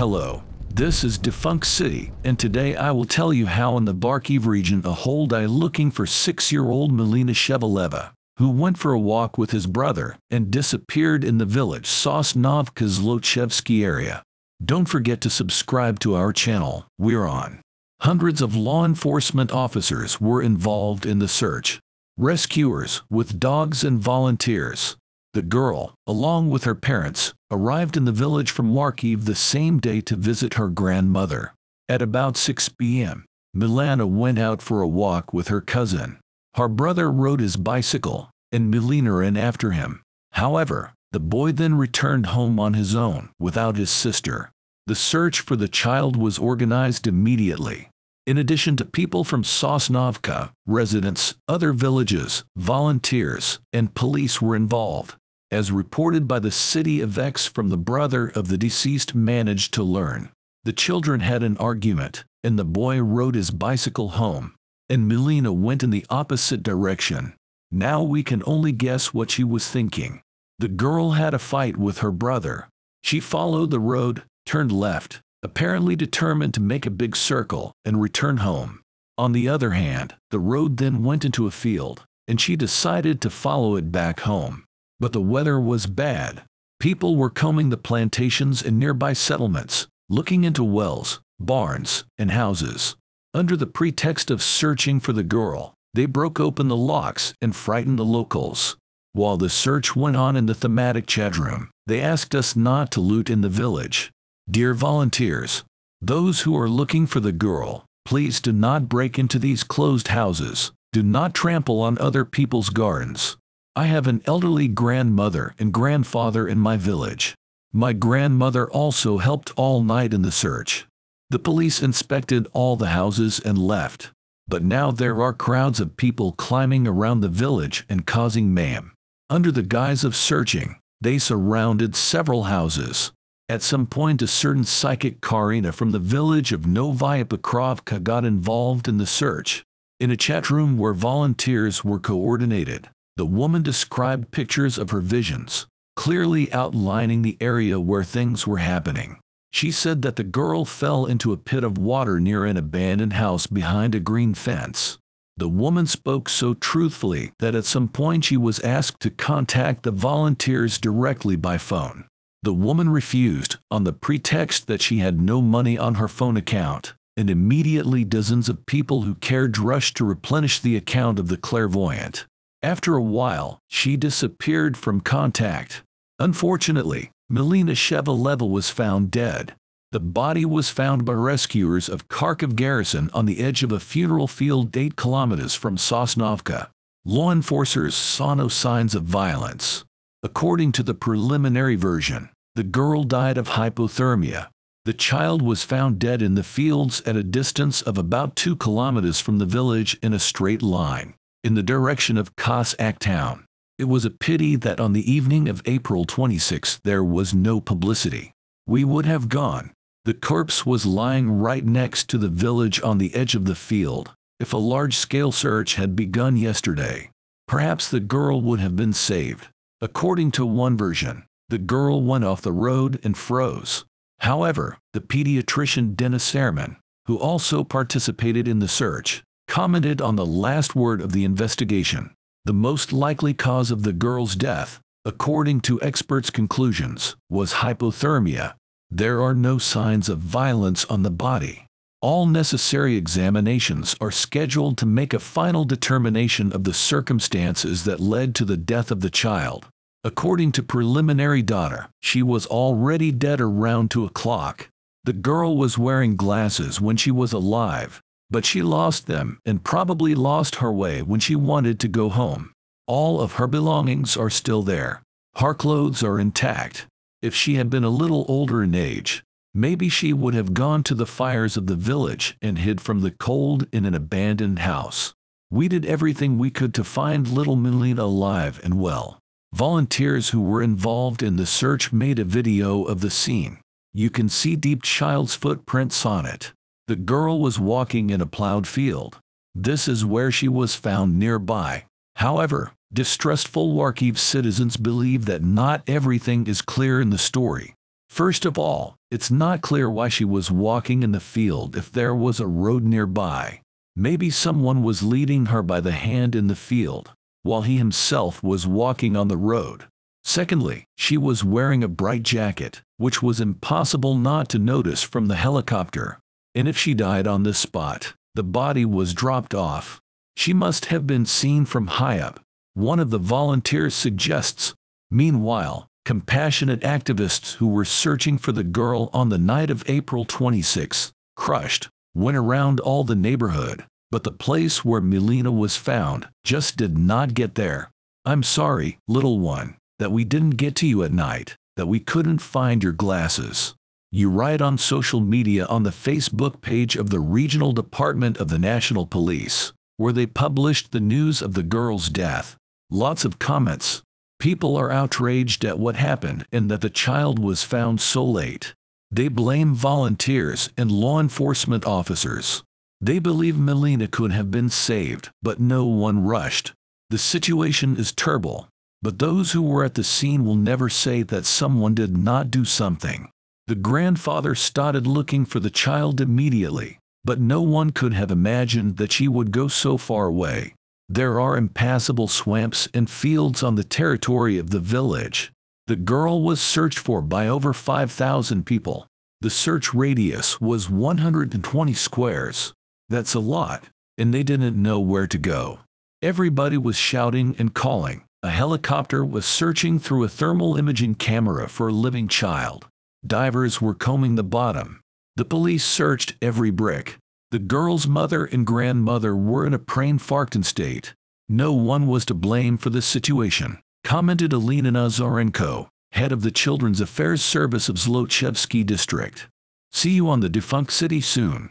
Hello, this is Defunct City, and today I will tell you how in the Barkiv region a hold I looking for six-year-old Melina Shevaleva, who went for a walk with his brother and disappeared in the village Sosnovka Kozlochevsky area. Don't forget to subscribe to our channel, we're on. Hundreds of law enforcement officers were involved in the search. Rescuers with dogs and volunteers the girl, along with her parents, arrived in the village from Larkiv the same day to visit her grandmother. At about 6 p.m., Milana went out for a walk with her cousin. Her brother rode his bicycle, and Milena ran after him. However, the boy then returned home on his own, without his sister. The search for the child was organized immediately. In addition to people from Sosnovka, residents, other villages, volunteers, and police were involved as reported by the city of X from the brother of the deceased managed to learn. The children had an argument, and the boy rode his bicycle home, and Melina went in the opposite direction. Now we can only guess what she was thinking. The girl had a fight with her brother. She followed the road, turned left, apparently determined to make a big circle and return home. On the other hand, the road then went into a field, and she decided to follow it back home. But the weather was bad. People were combing the plantations and nearby settlements, looking into wells, barns, and houses. Under the pretext of searching for the girl, they broke open the locks and frightened the locals. While the search went on in the thematic chat room, they asked us not to loot in the village. Dear volunteers, those who are looking for the girl, please do not break into these closed houses. Do not trample on other people's gardens. I have an elderly grandmother and grandfather in my village. My grandmother also helped all night in the search. The police inspected all the houses and left. But now there are crowds of people climbing around the village and causing mayhem. Under the guise of searching, they surrounded several houses. At some point a certain psychic Karina from the village of Novaya Pokrovka got involved in the search. In a chat room where volunteers were coordinated, the woman described pictures of her visions, clearly outlining the area where things were happening. She said that the girl fell into a pit of water near an abandoned house behind a green fence. The woman spoke so truthfully that at some point she was asked to contact the volunteers directly by phone. The woman refused, on the pretext that she had no money on her phone account, and immediately dozens of people who cared rushed to replenish the account of the clairvoyant. After a while, she disappeared from contact. Unfortunately, Melina Shevaleva was found dead. The body was found by rescuers of Kharkov garrison on the edge of a funeral field 8 kilometers from Sosnovka. Law enforcers saw no signs of violence. According to the preliminary version, the girl died of hypothermia. The child was found dead in the fields at a distance of about 2 kilometers from the village in a straight line in the direction of Cossack Town. It was a pity that on the evening of April 26 there was no publicity. We would have gone. The corpse was lying right next to the village on the edge of the field. If a large-scale search had begun yesterday, perhaps the girl would have been saved. According to one version, the girl went off the road and froze. However, the pediatrician Dennis Sermon, who also participated in the search, commented on the last word of the investigation, the most likely cause of the girl's death, according to experts' conclusions, was hypothermia. There are no signs of violence on the body. All necessary examinations are scheduled to make a final determination of the circumstances that led to the death of the child. According to preliminary data, she was already dead around 2 o'clock. The girl was wearing glasses when she was alive, but she lost them and probably lost her way when she wanted to go home. All of her belongings are still there. Her clothes are intact. If she had been a little older in age, maybe she would have gone to the fires of the village and hid from the cold in an abandoned house. We did everything we could to find little Melina alive and well. Volunteers who were involved in the search made a video of the scene. You can see Deep Child's footprints on it. The girl was walking in a plowed field. This is where she was found nearby. However, distrustful Larkiv citizens believe that not everything is clear in the story. First of all, it's not clear why she was walking in the field if there was a road nearby. Maybe someone was leading her by the hand in the field, while he himself was walking on the road. Secondly, she was wearing a bright jacket, which was impossible not to notice from the helicopter and if she died on the spot, the body was dropped off. She must have been seen from high up, one of the volunteers suggests. Meanwhile, compassionate activists who were searching for the girl on the night of April 26, crushed, went around all the neighborhood, but the place where Melina was found just did not get there. I'm sorry, little one, that we didn't get to you at night, that we couldn't find your glasses you write on social media on the Facebook page of the Regional Department of the National Police, where they published the news of the girl's death. Lots of comments. People are outraged at what happened and that the child was found so late. They blame volunteers and law enforcement officers. They believe Melina could have been saved, but no one rushed. The situation is terrible, but those who were at the scene will never say that someone did not do something. The grandfather started looking for the child immediately, but no one could have imagined that she would go so far away. There are impassable swamps and fields on the territory of the village. The girl was searched for by over 5,000 people. The search radius was 120 squares. That's a lot, and they didn't know where to go. Everybody was shouting and calling. A helicopter was searching through a thermal imaging camera for a living child. Divers were combing the bottom. The police searched every brick. The girl's mother and grandmother were in a prane-farked state. No one was to blame for this situation, commented Alina Nazarenko, head of the Children's Affairs Service of Zlochevsky District. See you on the defunct city soon.